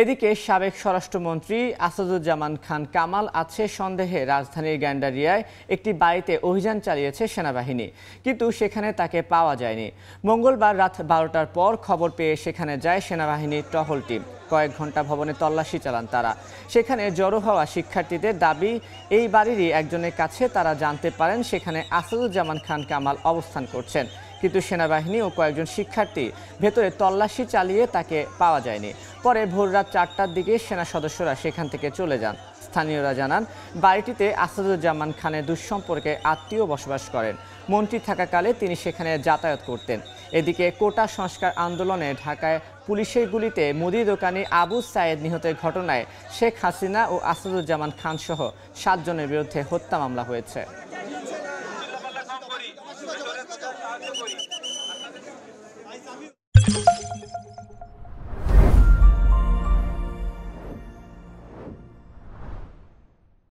এদিকে সাবেক স্বরাষ্ট্রমন্ত্রী আসাদুজ্জামান খান কামাল আছে সন্দেহে রাজধানীর গ্যান্ডারিয়ায় একটি বাড়িতে অভিযান চালিয়েছে সেনাবাহিনী কিন্তু সেখানে তাকে পাওয়া যায়নি মঙ্গলবার রাত বারোটার পর খবর পেয়ে সেখানে যায় সেনাবাহিনীর টহল টিম কয়েক ঘন্টা ভবনে তল্লাশি চালান তারা সেখানে জড়ো হওয়া শিক্ষার্থীদের দাবি এই বাড়িরই একজনের কাছে তারা জানতে পারেন সেখানে আসাদুজ্জামান খান কামাল অবস্থান করছেন কিন্তু সেনাবাহিনী ও কয়েকজন শিক্ষার্থী ভেতরে তল্লাশি চালিয়ে তাকে পাওয়া যায়নি পরে ভোর রাত চারটার দিকে সেনা সদস্যরা সেখান থেকে চলে যান স্থানীয়রা জানান বাড়িটিতে আসাদুজ্জামান খানের দুঃসম্পর্কে আত্মীয় বসবাস করেন মন্ত্রী থাকাকালে তিনি সেখানে যাতায়াত করতেন এদিকে কোটা সংস্কার আন্দোলনে ঢাকায় পুলিশের গুলিতে মুদি দোকানি আবু সায়েদ নিহতের ঘটনায় শেখ হাসিনা ও আসাদুজ্জামান খান সহ সাতজনের বিরুদ্ধে হত্যা মামলা হয়েছে করি